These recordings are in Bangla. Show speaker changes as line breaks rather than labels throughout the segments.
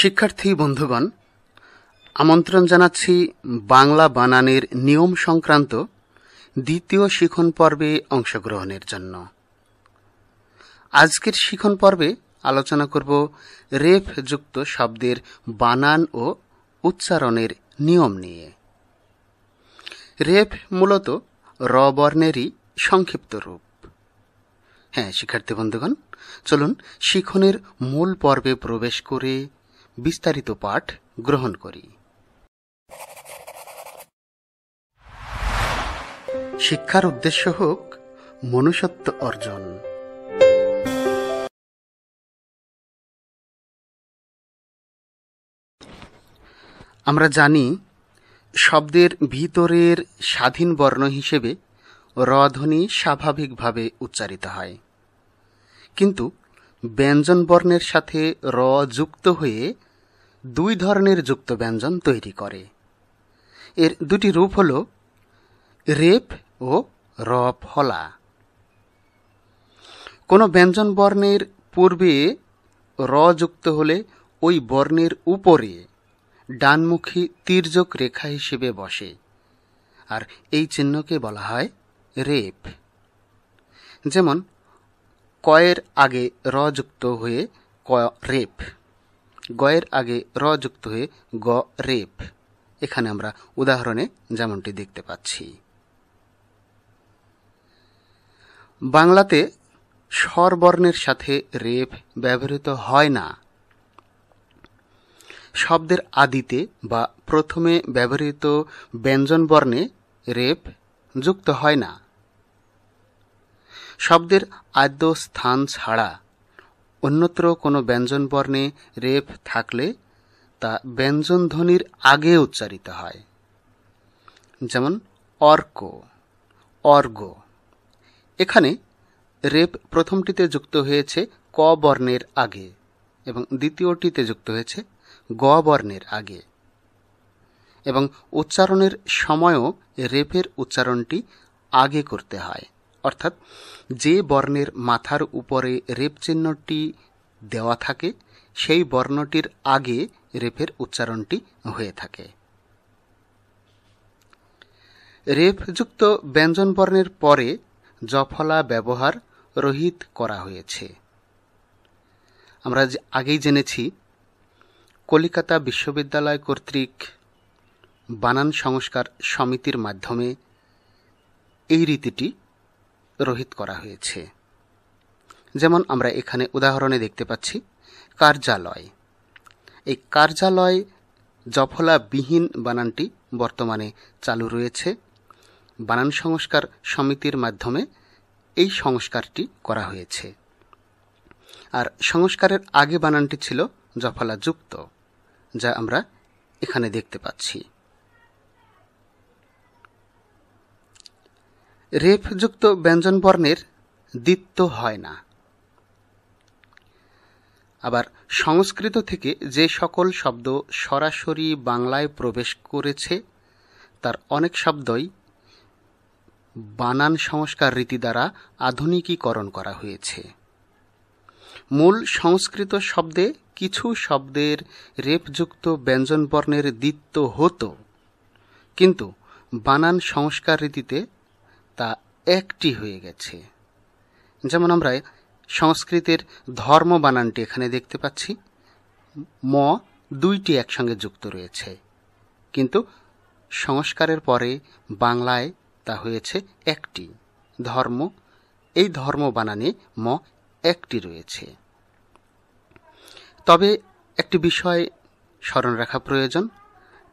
শিক্ষার্থী বন্ধুগণ আমন্ত্রণ জানাচ্ছি বাংলা বানানের নিয়ম সংক্রান্ত দ্বিতীয় শিখন পর্বে অংশগ্রহণের জন্য আজকের শিখন পর্বে আলোচনা করব রেফ যুক্ত শব্দের বানান ও উচ্চারণের নিয়ম নিয়ে রেফ মূলত র বর্ণেরই সংক্ষিপ্ত রূপ হ্যাঁ শিক্ষার্থী বন্ধুগণ চলুন শিখনের মূল পর্বে প্রবেশ করে বিস্তারিত পাঠ গ্রহণ করি শিক্ষার উদ্দেশ্য হোক মনুষ্যত্ব অর্জন আমরা জানি শব্দের ভিতরের স্বাধীন বর্ণ হিসেবে র ধ্বনি স্বাভাবিকভাবে উচ্চারিত হয় কিন্তু ব্যঞ্জন বর্ণের সাথে র যুক্ত হয়ে দুই ধরনের যুক্ত ব্যঞ্জন তৈরি করে এর দুটি রূপ হল রেপ ও র ফলা কোনো ব্যঞ্জন বর্ণের পূর্বে র যুক্ত হলে ওই বর্ণের উপরে ডানমুখী তীর্যক রেখা হিসেবে বসে আর এই চিহ্নকে বলা হয় রেপ যেমন কয়ের আগে র যুক্ত হয়ে ক রেপ গয়ের আগে র যুক্ত হয়ে গ রেপ এখানে আমরা উদাহরণে যেমনটি দেখতে পাচ্ছি বাংলাতে স্বরবর্ণের সাথে রেপ ব্যবহৃত হয় না শব্দের আদিতে বা প্রথমে ব্যবহৃত ব্যঞ্জনবর্ণে রেপ যুক্ত হয় না শব্দের আদ্য স্থান ছাড়া অন্যত্র কোনো ব্যঞ্জনবর্ণে রেফ থাকলে তা ব্যঞ্জনধ্বনির আগে উচ্চারিত হয় যেমন অর্ক অর্গ এখানে রেপ প্রথমটিতে যুক্ত হয়েছে ক বর্ণের আগে এবং দ্বিতীয়টিতে যুক্ত হয়েছে গ বর্ণের আগে এবং উচ্চারণের সময়ও রেপের উচ্চারণটি আগে করতে হয় অর্থাৎ যে বর্ণের মাথার উপরে রেপ চিহ্নটি দেওয়া থাকে সেই বর্ণটির আগে রেপের উচ্চারণটি হয়ে থাকে রেফযুক্ত ব্যঞ্জনবর্ণের পরে জফলা ব্যবহার রহিত করা হয়েছে আমরা আগেই জেনেছি কলিকাতা বিশ্ববিদ্যালয় কর্তৃক বানান সংস্কার সমিতির মাধ্যমে এই রীতিটি রহিত করা হয়েছে যেমন আমরা এখানে উদাহরণে দেখতে পাচ্ছি কার্যালয় এই কার্যালয় জফলা বিহীন বানানটি বর্তমানে চালু রয়েছে বানান সংস্কার সমিতির মাধ্যমে এই সংস্কারটি করা হয়েছে আর সংস্কারের আগে বানানটি ছিল জফলা যুক্ত যা আমরা এখানে দেখতে পাচ্ছি রেফযুক্ত ব্যঞ্জনবর্ণের দ্বিত্ব হয় না আবার সংস্কৃত থেকে যে সকল শব্দ সরাসরি বাংলায় প্রবেশ করেছে তার অনেক শব্দই বানান সংস্কার রীতি দ্বারা আধুনিকীকরণ করা হয়েছে মূল সংস্কৃত শব্দে কিছু শব্দের রেপযুক্ত ব্যঞ্জনবর্ণের দ্বিত্ব হতো কিন্তু বানান সংস্কার রীতিতে তা একটি হয়ে গেছে যেমন আমরা সংস্কৃতের ধর্ম বানানটি এখানে দেখতে পাচ্ছি ম দুইটি একসঙ্গে যুক্ত রয়েছে কিন্তু সংস্কারের পরে বাংলায় তা হয়েছে একটি ধর্ম এই ধর্ম বানানে ম একটি রয়েছে তবে একটি বিষয় স্মরণ রাখা প্রয়োজন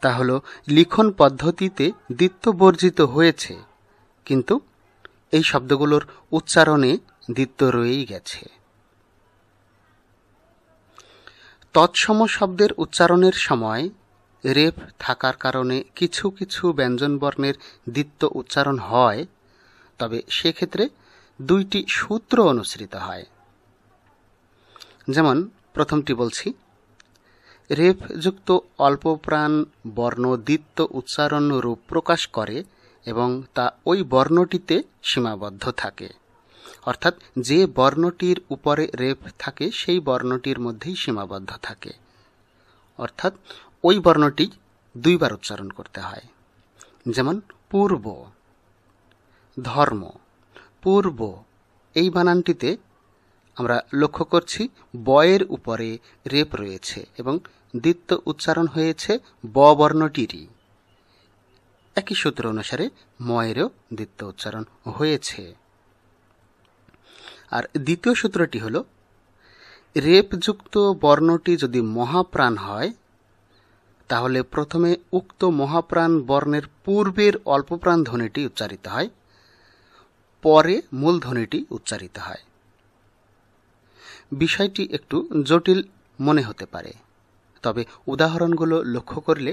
তা হল লিখন পদ্ধতিতে দ্বিত্ববর্জিত হয়েছে কিন্তু এই শব্দগুলোর উচ্চারণে দ্বিত্ব রয়েই গেছে তৎসম শব্দের উচ্চারণের সময় রেপ থাকার কারণে কিছু কিছু ব্যঞ্জনবর্ণের দ্বিত্ব উচ্চারণ হয় তবে সেক্ষেত্রে দুইটি সূত্র অনুসৃত হয় যেমন প্রথমটি বলছি রেপযুক্ত অল্পপ্রাণ বর্ণ দ্বিত্ব উচ্চারণ রূপ প্রকাশ করে এবং তা ওই বর্ণটিতে সীমাবদ্ধ থাকে অর্থাৎ যে বর্ণটির উপরে রেপ থাকে সেই বর্ণটির মধ্যেই সীমাবদ্ধ থাকে অর্থাৎ ওই বর্ণটি দুইবার উচ্চারণ করতে হয় যেমন পূর্ব ধর্ম পূর্ব এই বানানটিতে আমরা লক্ষ্য করছি বয়ের উপরে রেপ রয়েছে এবং দ্বিত্ব উচ্চারণ হয়েছে ব বর্ণটিরই একই সূত্র অনুসারে ময়েরও দ্বিত্ব উচ্চারণ হয়েছে আর দ্বিতীয় সূত্রটি হল রেপযুক্ত বর্ণটি যদি মহাপ্রাণ হয় তাহলে প্রথমে উক্ত মহাপ্রাণ বর্ণের পূর্বের অল্পপ্রাণ ধ্বনিটি উচ্চারিত হয় পরে মূল ধ্বনিটি উচ্চারিত হয় বিষয়টি একটু জটিল মনে হতে পারে তবে উদাহরণগুলো লক্ষ্য করলে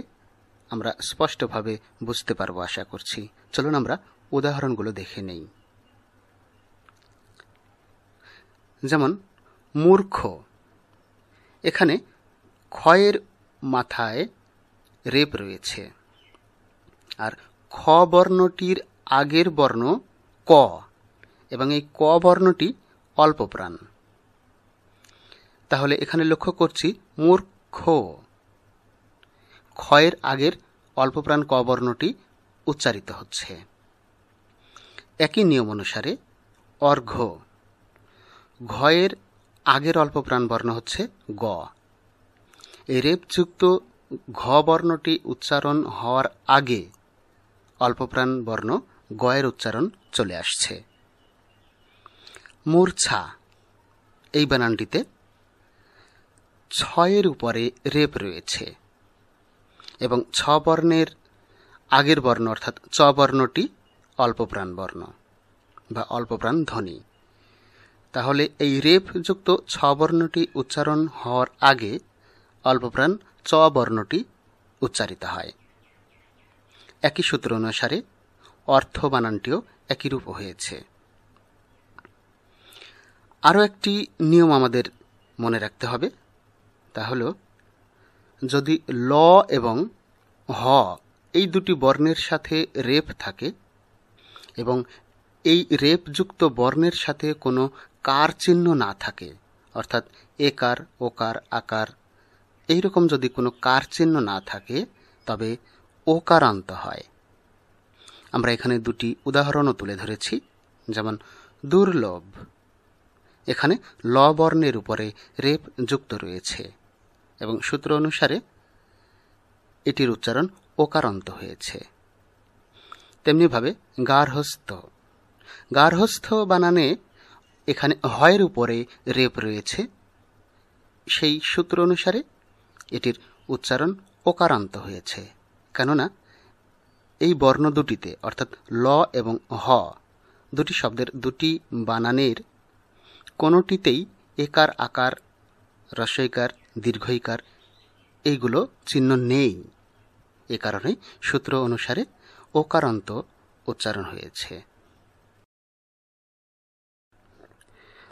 আমরা স্পষ্টভাবে বুঝতে পারবো আশা করছি চলুন আমরা উদাহরণগুলো দেখে নেই যেমন মূর্খ এখানে ক্ষয়ের মাথায় রেপ রয়েছে আর খ বর্ণটির আগের বর্ণ ক এবং এই ক বর্ণটি অল্প প্রাণ তাহলে এখানে লক্ষ্য করছি মূর্খ ক্ষয়ের আগের অল্পপ্রাণ ক বর্ণটি উচ্চারিত হচ্ছে একই নিয়ম অনুসারে অর্ঘ ঘয়ের আগের অল্পপ্রাণ বর্ণ হচ্ছে গ রেপযুক্ত ঘ বর্ণটি উচ্চারণ হওয়ার আগে অল্পপ্রাণ বর্ণ গয়ের উচ্চারণ চলে আসছে মূর্ছা এই বানানটিতে ছয়ের উপরে রেপ রয়েছে এবং ছ বর্ণের আগের বর্ণ অর্থাৎ চ বর্ণটি অল্পপ্রাণ বর্ণ বা অল্পপ্রাণ ধ্বনি তাহলে এই রেপযুক্ত ছ বর্ণটি উচ্চারণ হওয়ার আগে অল্পপ্রাণ চ বর্ণটি উচ্চারিত হয় একই সূত্র অনুসারে অর্থ বানানটিও একই রূপ হয়েছে আরও একটি নিয়ম আমাদের মনে রাখতে হবে তা হলো যদি ল এবং হ এই দুটি বর্ণের সাথে রেপ থাকে এবং এই রেপযুক্ত বর্ণের সাথে কোনো কার চিহ্ন না থাকে অর্থাৎ একার ওকার আকার এইরকম যদি কোনো কার চিহ্ন না থাকে তবে ওকারান্ত হয় আমরা এখানে দুটি উদাহরণও তুলে ধরেছি যেমন দুর্লভ এখানে ল বর্ণের উপরে রেপ যুক্ত রয়েছে এবং সূত্র অনুসারে এটির উচ্চারণ ওকারান্ত হয়েছে তেমনিভাবে গার্হস্থ গার্হস্থ বানানে এখানে হয়ের উপরে রেপ রয়েছে সেই সূত্র অনুসারে এটির উচ্চারণ ওকারান্ত হয়েছে কেননা এই বর্ণ দুটিতে অর্থাৎ ল এবং হ দুটি শব্দের দুটি বানানের কোনোটিতেই একার আকার রসইকার দীর্ঘইকার এইগুলো চিহ্ন নেই এ কারণে সূত্র অনুসারে অকারান্ত উচ্চারণ হয়েছে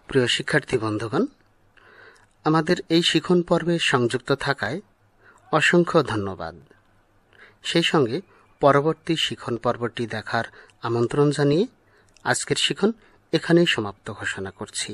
প্রিয় শিক্ষার্থী বন্ধুগণ আমাদের এই শিখন পর্বে সংযুক্ত থাকায় অসংখ্য ধন্যবাদ সেই সঙ্গে পরবর্তী শিখন পর্বটি দেখার আমন্ত্রণ জানিয়ে আজকের শিখন এখানেই সমাপ্ত ঘোষণা করছি